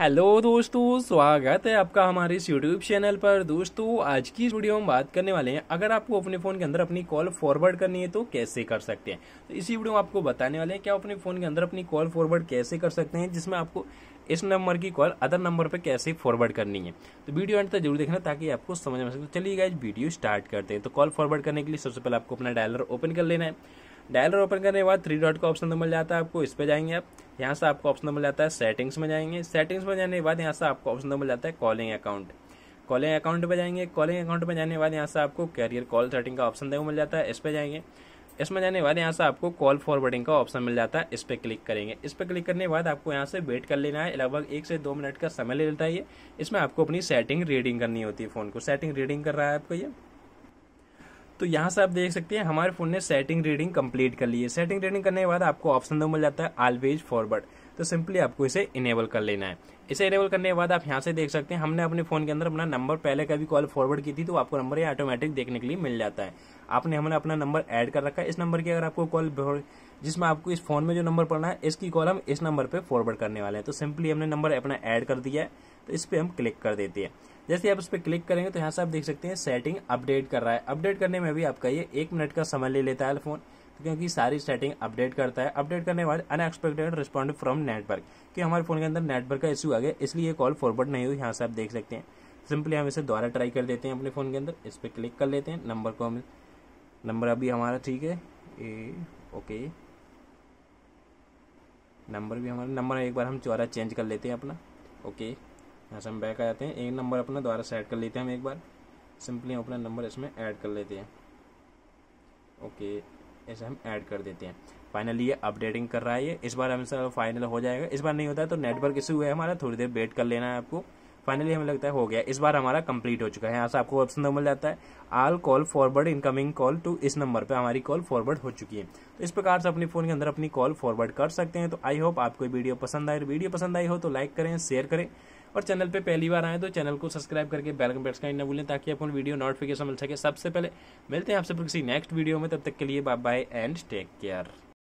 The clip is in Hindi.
हेलो दोस्तों स्वागत है आपका हमारे इस यूट्यूब चैनल पर दोस्तों आज की इस वीडियो में बात करने वाले हैं अगर आपको अपने फ़ोन के अंदर अपनी कॉल फॉरवर्ड करनी है तो कैसे कर सकते हैं तो इसी वीडियो में आपको बताने वाले हैं कि आप अपने फ़ोन के अंदर अपनी कॉल फॉरवर्ड कैसे कर सकते हैं जिसमें आपको इस नंबर की कॉल अदर नंबर पर कैसे फॉरवर्ड करनी है तो वीडियो एंड तक जरूर देखना ताकि आपको समझ में सके तो चलिए गाइज वीडियो स्टार्ट करते हैं तो कॉल फॉरवर्ड करने के लिए सबसे पहले आपको अपना डायलर ओपन कर लेना है डायलर ओपन करने के बाद थ्री डॉट का ऑप्शन तो मिल जाता है आपको इस पर जाएंगे आप यहाँ से आपको ऑप्शन मिल जाता है सेटिंग्स में जाएंगे सेटिंग्स में जाने के बाद यहाँ से आपको ऑप्शन मिल जाता है कॉलिंग अकाउंट कॉलिंग अकाउंट पर जाएंगे कॉलिंग अकाउंट पर जाने के बाद यहाँ से आपको कैरियर कॉल सेटिंग का ऑप्शन देखो मिल जाता है इस पर जाएंगे इसमें जाने के बाद यहाँ से आपको कॉल फॉरवर्डिंग का ऑप्शन मिल जाता है इस पर क्लिक करेंगे इस पर क्लिक करने के बाद आपको यहाँ से वेट कर लेना है लगभग एक से दो मिनट का समय ले लेता है ये इसमें आपको अपनी सेटिंग रीडिंग करनी होती है फ़ोन को सेटिंग रीडिंग कर रहा है आपको ये तो यहाँ से आप देख सकते हैं हमारे फोन ने सेटिंग रीडिंग कंप्लीट कर ली है सेटिंग रीडिंग करने के बाद आपको ऑप्शन दो मिल जाता है ऑलवेज फॉरवर्ड तो सिंपली आपको इसे इनेबल कर लेना है इसे इनेबल करने के बाद आप यहाँ से देख सकते हैं हमने अपने फोन के अंदर अपना नंबर पहले कभी कॉल फॉरवर्ड की थी तो आपको नंबर ये ऑटोमेटिक देखने के लिए मिल जाता है आपने हमने अपना नंबर ऐड कर रखा है इस नंबर की अगर आपको कॉल जिसमें आपको इस फोन में जो नंबर पड़ना है इसकी कॉल हम इस नंबर पर फॉरवर्ड करने वाले हैं तो सिंपली हमने नंबर अपना ऐड कर दिया है तो इस पर हम क्लिक कर देते हैं जैसे आप इस पर क्लिक करेंगे तो यहाँ से आप देख सकते हैं सेटिंग अपडेट कर रहा है अपडेट करने में भी आपका ये एक मिनट का समय ले लेता है फोन क्योंकि सारी सेटिंग अपडेट करता है अपडेट करने के बाद अनएक्सपेक्टेड रिस्पॉन्ड फ्रॉम नेटवर्क कि हमारे फ़ोन के अंदर नेटवर्क का इशू आ गया इसलिए ये कॉल फॉरवर्ड नहीं हुई यहाँ से आप देख सकते हैं सिंपली हम इसे दोबारा ट्राई कर देते हैं अपने फ़ोन के अंदर इस पर क्लिक कर लेते हैं नंबर को हम नंबर अभी हमारा ठीक है ए ओके नंबर भी हमारा नंबर एक बार हम दोबारा चेंज कर लेते हैं अपना ओके यहाँ से हम बैक आ जाते हैं एक नंबर अपना दोबारा सेट कर लेते हैं हम एक बार सिंपली हम अपना नंबर इसमें ऐड कर लेते हैं ओके इसे हम ऐड कर देते हैं फाइनली ये अपडेटिंग कर रहा है ये इस बार हमसे फाइनल हो जाएगा इस बार नहीं होता है तो नेटवर्क इशू हुआ है हमारा थोड़ी देर वेट कर लेना है आपको फाइनली हमें लगता है हो गया इस बार हमारा कंप्लीट हो चुका है यहाँ से आपको ऑप्शन मिल जाता है all call forward incoming call to इस नंबर पे हमारी कॉल फॉरवर्ड हो चुकी है तो इस प्रकार से अपने फोन के अंदर अपनी कॉल फॉरवर्ड कर सकते हैं तो आई होप आपको वीडियो पसंद आए वीडियो पसंद आई हो तो लाइक करें शेयर करें और चैनल पे पहली बार आए तो चैनल को सब्सक्राइब करके बेल कम्पेट्स का ना भूलें ताकि आपको वीडियो नोटिफिकेशन मिल सके सबसे पहले मिलते हैं आपसे किसी नेक्स्ट वीडियो में तब तक के लिए bye bye and take care